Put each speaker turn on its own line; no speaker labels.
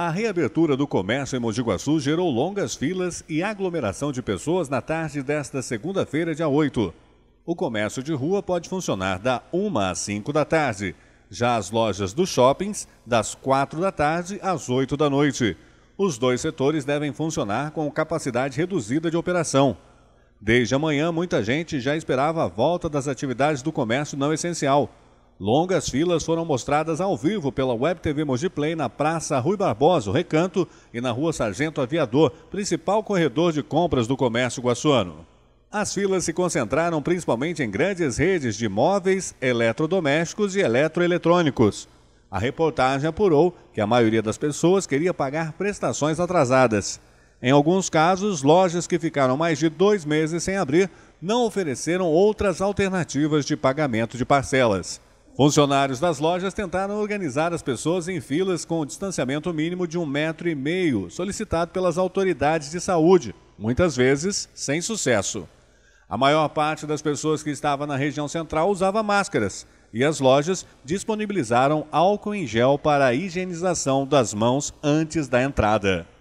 A reabertura do comércio em Mogi Guaçu gerou longas filas e aglomeração de pessoas na tarde desta segunda-feira, dia 8. O comércio de rua pode funcionar da 1 às 5 da tarde. Já as lojas dos shoppings, das 4 da tarde às 8 da noite. Os dois setores devem funcionar com capacidade reduzida de operação. Desde amanhã, muita gente já esperava a volta das atividades do comércio não essencial Longas filas foram mostradas ao vivo pela Web TV Mojiplay Play na Praça Rui Barbosa, Recanto, e na Rua Sargento Aviador, principal corredor de compras do comércio guaçuano. As filas se concentraram principalmente em grandes redes de móveis, eletrodomésticos e eletroeletrônicos. A reportagem apurou que a maioria das pessoas queria pagar prestações atrasadas. Em alguns casos, lojas que ficaram mais de dois meses sem abrir não ofereceram outras alternativas de pagamento de parcelas. Funcionários das lojas tentaram organizar as pessoas em filas com o distanciamento mínimo de um metro e meio, solicitado pelas autoridades de saúde, muitas vezes sem sucesso. A maior parte das pessoas que estava na região central usava máscaras e as lojas disponibilizaram álcool em gel para a higienização das mãos antes da entrada.